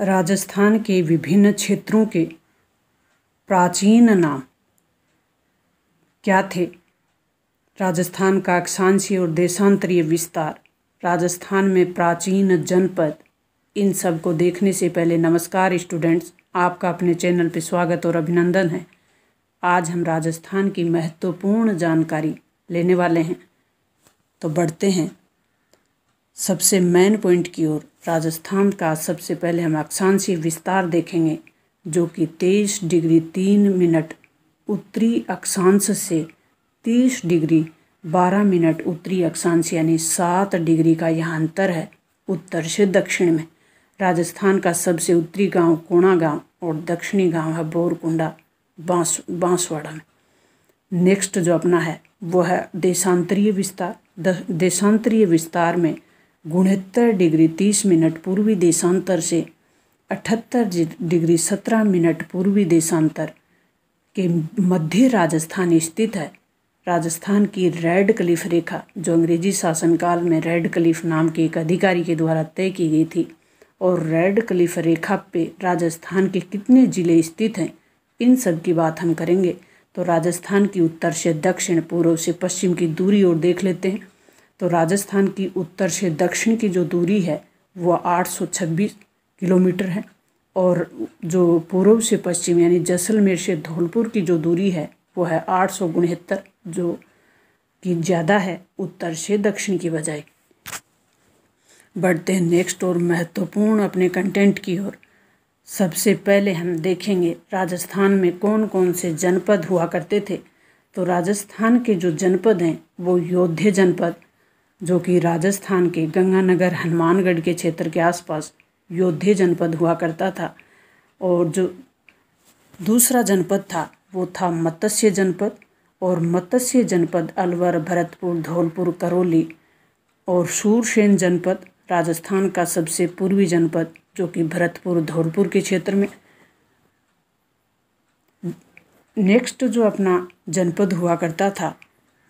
राजस्थान के विभिन्न क्षेत्रों के प्राचीन नाम क्या थे राजस्थान का अक्षांशीय और देशांतरीय विस्तार राजस्थान में प्राचीन जनपद इन सब को देखने से पहले नमस्कार स्टूडेंट्स आपका अपने चैनल पर स्वागत और अभिनंदन है आज हम राजस्थान की महत्वपूर्ण जानकारी लेने वाले हैं तो बढ़ते हैं सबसे मेन पॉइंट की ओर राजस्थान का सबसे पहले हम अक्षांशीय विस्तार देखेंगे जो कि तेईस डिग्री तीन मिनट उत्तरी अक्षांश से तीस डिग्री बारह मिनट उत्तरी अक्षांश यानी सात डिग्री का यह अंतर है उत्तर से दक्षिण में राजस्थान का सबसे उत्तरी गांव कोणा गांव और दक्षिणी गांव है बोरकुंडा बांस बांसवाड़ा में नेक्स्ट जो अपना है वो है देशांतरीय विस्तार देशांतरीय विस्तार में गुणहत्तर डिग्री तीस मिनट पूर्वी देशांतर से अठहत्तर डिग्री सत्रह मिनट पूर्वी देशांतर के मध्य राजस्थान स्थित है राजस्थान की रेड क्लिफ रेखा जो अंग्रेजी शासनकाल में रेड क्लिफ नाम के एक अधिकारी के द्वारा तय की गई थी और रेड क्लिफ रेखा पे राजस्थान के कितने ज़िले स्थित हैं इन सब की बात हम करेंगे तो राजस्थान की उत्तर से दक्षिण पूर्व से पश्चिम की दूरी ओर देख लेते हैं तो राजस्थान की उत्तर से दक्षिण की जो दूरी है वह 826 किलोमीटर है और जो पूर्व से पश्चिम यानी जैसलमेर से धौलपुर की जो दूरी है वो है आठ सौ उनहत्तर जो कि ज़्यादा है उत्तर से दक्षिण की बजाय बढ़ते हैं नेक्स्ट और महत्वपूर्ण अपने कंटेंट की ओर सबसे पहले हम देखेंगे राजस्थान में कौन कौन से जनपद हुआ करते थे तो राजस्थान के जो जनपद हैं वो योद्धे जनपद जो कि राजस्थान के गंगानगर हनुमानगढ़ के क्षेत्र के आसपास योद्धे जनपद हुआ करता था और जो दूसरा जनपद था वो था मत्स्य जनपद और मत्स्य जनपद अलवर भरतपुर धौलपुर करौली और सूरसेन जनपद राजस्थान का सबसे पूर्वी जनपद जो कि भरतपुर धौलपुर के क्षेत्र में नेक्स्ट जो अपना जनपद हुआ करता था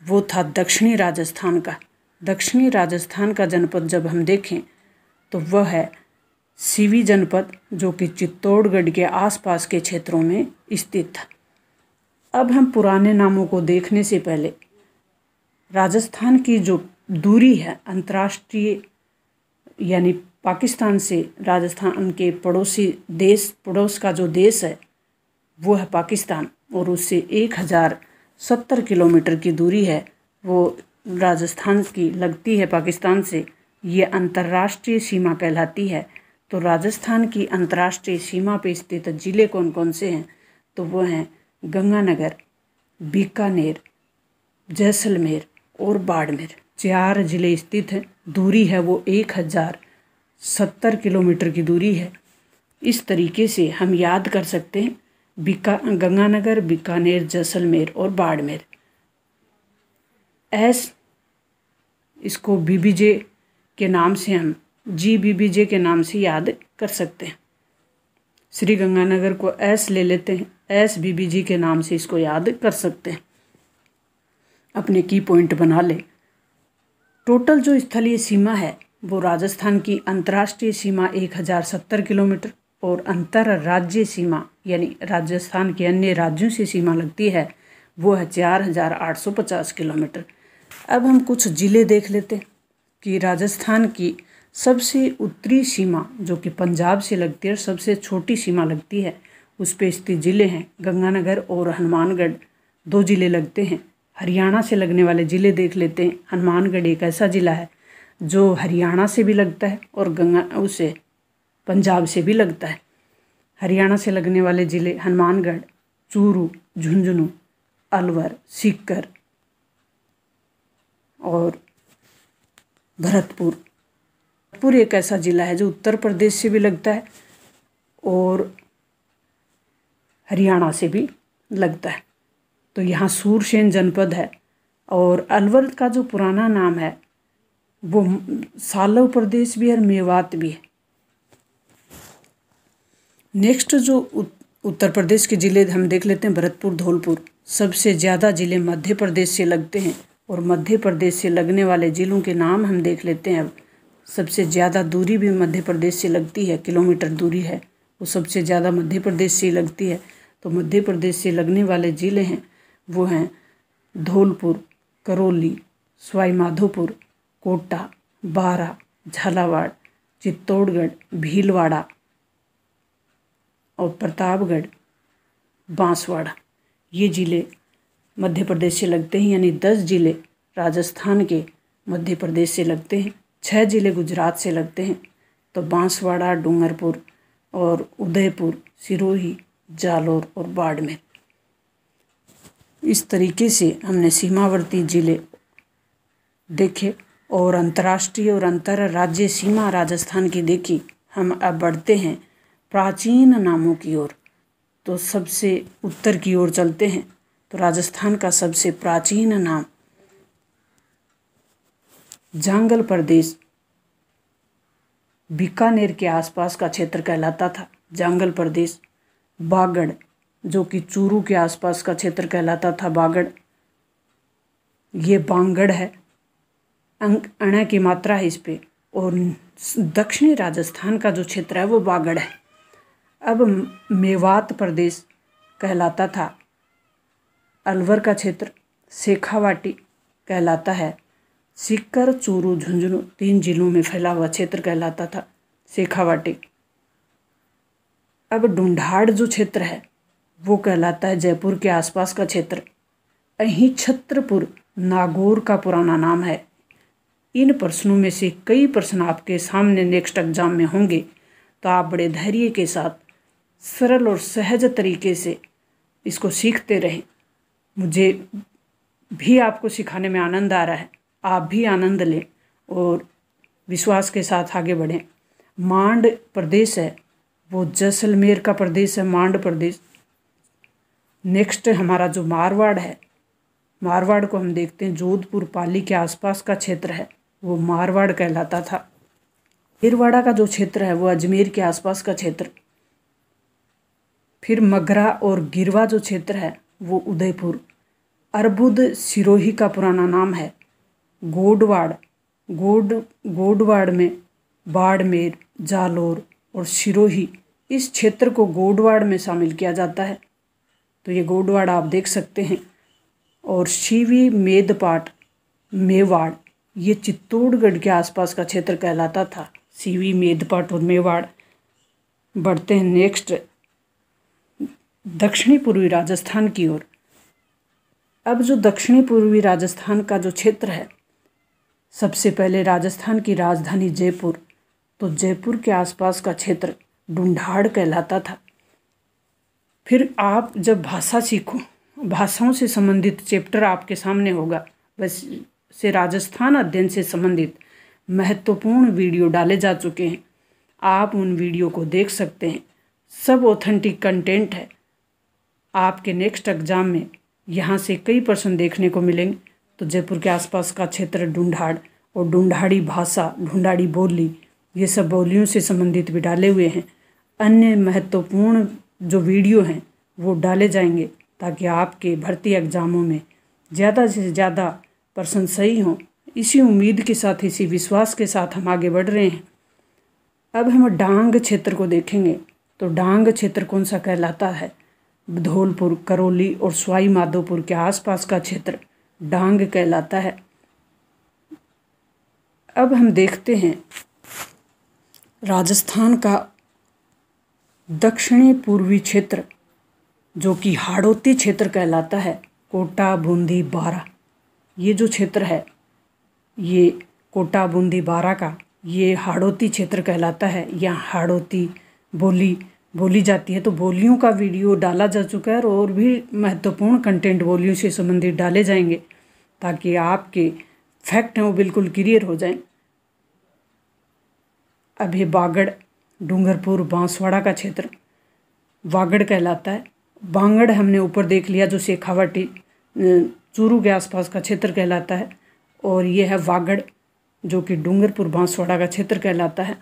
वो था दक्षिणी राजस्थान का दक्षिणी राजस्थान का जनपद जब हम देखें तो वह है सीवी जनपद जो कि चित्तौड़गढ़ के आसपास के क्षेत्रों में स्थित था अब हम पुराने नामों को देखने से पहले राजस्थान की जो दूरी है अंतर्राष्ट्रीय यानी पाकिस्तान से राजस्थान के पड़ोसी देश पड़ोस का जो देश है वो है पाकिस्तान और उससे एक हज़ार सत्तर किलोमीटर की दूरी है वो राजस्थान की लगती है पाकिस्तान से ये अंतर्राष्ट्रीय सीमा कहलाती है तो राजस्थान की अंतर्राष्ट्रीय सीमा पर स्थित ज़िले कौन कौन से हैं तो वो हैं गंगानगर बीकानेर जैसलमेर और बाड़मेर चार ज़िले स्थित हैं दूरी है वो एक हज़ार सत्तर किलोमीटर की दूरी है इस तरीके से हम याद कर सकते हैं बीका गंगानगर बीकानेर जैसलमेर और बाड़मेर एस इसको बीबीजे के नाम से हम जी बीबीजे के नाम से याद कर सकते हैं श्री गंगानगर को एस ले लेते हैं एस बीबीजी के नाम से इसको याद कर सकते हैं अपने की पॉइंट बना ले टोटल जो स्थलीय सीमा है वो राजस्थान की अंतर्राष्ट्रीय सीमा 1070 किलोमीटर और राज्य सीमा यानी राजस्थान के अन्य राज्यों से सीमा लगती है वो है चार हज़ार आठ सौ पचास किलोमीटर अब हम कुछ ज़िले देख लेते कि राजस्थान की सबसे उत्तरी सीमा जो कि पंजाब से लगती है और सबसे छोटी सीमा लगती है उस पर स्थित ज़िले हैं गंगानगर और हनुमानगढ़ दो ज़िले लगते हैं हरियाणा से लगने वाले ज़िले देख लेते हैं हनुमानगढ़ एक ऐसा ज़िला है जो हरियाणा से भी लगता है और गंगा उसे पंजाब से भी लगता है हरियाणा से लगने वाले ज़िले हनुमानगढ़ चूरू झुंझुनू अलवर सीकर और भरतपुर भरतपुर एक ऐसा ज़िला है जो उत्तर प्रदेश से भी लगता है और हरियाणा से भी लगता है तो यहाँ सूरसेन जनपद है और अलवर का जो पुराना नाम है वो सालव प्रदेश भी है और मेवात भी है नेक्स्ट जो उत्तर प्रदेश के ज़िले हम देख लेते हैं भरतपुर धौलपुर सबसे ज़्यादा ज़िले मध्य प्रदेश से लगते हैं और मध्य प्रदेश से लगने वाले ज़िलों के नाम हम देख लेते हैं सबसे ज़्यादा दूरी भी मध्य प्रदेश से लगती है किलोमीटर दूरी है वो सबसे ज़्यादा मध्य प्रदेश से लगती है तो मध्य प्रदेश से लगने वाले ज़िले हैं वो हैं धौलपुर करौली स्वाईमाधोपुर कोटा बारा झालावाड़ चित्तौड़गढ़ भीलवाड़ा और प्रतापगढ़ बांसवाड़ा ये ज़िले मध्य प्रदेश से लगते हैं यानी दस ज़िले राजस्थान के मध्य प्रदेश से लगते हैं छः ज़िले गुजरात से लगते हैं तो बांसवाड़ा डूंगरपुर और उदयपुर सिरोही जालौर और बाड़मेर इस तरीके से हमने सीमावर्ती ज़िले देखे और अंतर्राष्ट्रीय और राज्य सीमा राजस्थान की देखी हम अब बढ़ते हैं प्राचीन नामों की ओर तो सबसे उत्तर की ओर चलते हैं तो राजस्थान का सबसे प्राचीन नाम जांगल प्रदेश बीकानेर के आसपास का क्षेत्र कहलाता था जांगल प्रदेश बागड़ जो कि चूरू के आसपास का क्षेत्र कहलाता था बागड़ ये बांगड़ है अंक अण की मात्रा है इस पर और दक्षिणी राजस्थान का जो क्षेत्र है वो बागड़ है अब मेवात प्रदेश कहलाता था अलवर का क्षेत्र शेखावाटी कहलाता है सीकर चूरू झुंझुनू तीन जिलों में फैला हुआ क्षेत्र कहलाता था शेखावाटी अब ढूंढाड़ जो क्षेत्र है वो कहलाता है जयपुर के आसपास का क्षेत्र अहीं छत्रपुर नागौर का पुराना नाम है इन प्रश्नों में से कई प्रश्न आपके सामने नेक्स्ट एग्जाम में होंगे तो आप बड़े धैर्य के साथ सरल और सहज तरीके से इसको सीखते रहें मुझे भी आपको सिखाने में आनंद आ रहा है आप भी आनंद लें और विश्वास के साथ आगे बढ़ें मांड प्रदेश है वो जैसलमेर का प्रदेश है मांड प्रदेश नेक्स्ट हमारा जो मारवाड़ है मारवाड़ को हम देखते हैं जोधपुर पाली के आसपास का क्षेत्र है वो मारवाड़ कहलाता था हिरवाड़ा का जो क्षेत्र है वो अजमेर के आसपास का क्षेत्र फिर मगरा और गिरवा जो क्षेत्र है वो उदयपुर अर्बुद सिरोही का पुराना नाम है गोडवाड़ गोड गोडवाड़ में बाड़मेर जालोर और सिरोही इस क्षेत्र को गोडवाड़ में शामिल किया जाता है तो ये गोडवाड़ आप देख सकते हैं और शिवी मेदपाट मेवाड़ ये चित्तौड़गढ़ के आसपास का क्षेत्र कहलाता था सीवी मेदपाट और मेवाड़ बढ़ते हैं नेक्स्ट दक्षिणी पूर्वी राजस्थान की ओर अब जो दक्षिणी पूर्वी राजस्थान का जो क्षेत्र है सबसे पहले राजस्थान की राजधानी जयपुर तो जयपुर के आसपास का क्षेत्र ढूंढाड़ कहलाता था फिर आप जब भाषा सीखो भाषाओं से संबंधित चैप्टर आपके सामने होगा वैसे राजस्थान अध्ययन से संबंधित महत्वपूर्ण वीडियो डाले जा चुके हैं आप उन वीडियो को देख सकते हैं सब ऑथेंटिक कंटेंट है आपके नेक्स्ट एग्ज़ाम में यहाँ से कई प्रश्न देखने को मिलेंगे तो जयपुर के आसपास का क्षेत्र ढूंढाड़ और ढूंढाड़ी भाषा ढूंढाड़ी बोली ये सब बोलियों से संबंधित भी डाले हुए हैं अन्य महत्वपूर्ण जो वीडियो हैं वो डाले जाएंगे ताकि आपके भर्ती एग्ज़ामों में ज़्यादा से ज़्यादा प्रश्न सही हों इसी उम्मीद के साथ इसी विश्वास के साथ हम आगे बढ़ रहे हैं अब हम डांग क्षेत्र को देखेंगे तो डांग क्षेत्र कौन सा कहलाता है धौलपुर करौली और स्वाई माधोपुर के आसपास का क्षेत्र डांग कहलाता है अब हम देखते हैं राजस्थान का दक्षिणी पूर्वी क्षेत्र जो कि हाड़ोती क्षेत्र कहलाता है कोटा बूंदी बारा ये जो क्षेत्र है ये कोटा बूंदी बारा का ये हाड़ोती क्षेत्र कहलाता है या हाड़ोती बोली बोली जाती है तो बोलियों का वीडियो डाला जा चुका है और भी महत्वपूर्ण कंटेंट बोलियों से संबंधित डाले जाएंगे ताकि आपके फैक्ट हैं वो बिल्कुल क्लियर हो जाएं अभी बागड़ डूंगरपुर बांसवाड़ा का क्षेत्र वागड़ कहलाता है बांगड़ हमने ऊपर देख लिया जो शेखावटी चूरू के आसपास का क्षेत्र कहलाता है और ये है वागड़ जो कि डूंगरपुर बांसवाड़ा का क्षेत्र कहलाता है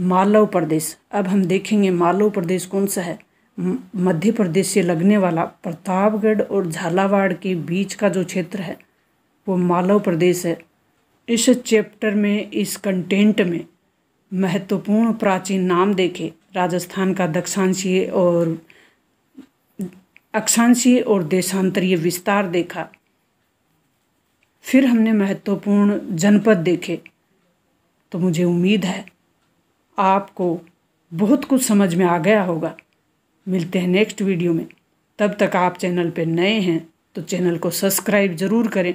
मालव प्रदेश अब हम देखेंगे मालव प्रदेश कौन सा है मध्य प्रदेश से लगने वाला प्रतापगढ़ और झालावाड़ के बीच का जो क्षेत्र है वो मालव प्रदेश है इस चैप्टर में इस कंटेंट में महत्वपूर्ण प्राचीन नाम देखे राजस्थान का दक्षांशीय और अक्षांशीय और देशांतरीय विस्तार देखा फिर हमने महत्वपूर्ण जनपद देखे तो मुझे उम्मीद है आपको बहुत कुछ समझ में आ गया होगा मिलते हैं नेक्स्ट वीडियो में तब तक आप चैनल पर नए हैं तो चैनल को सब्सक्राइब ज़रूर करें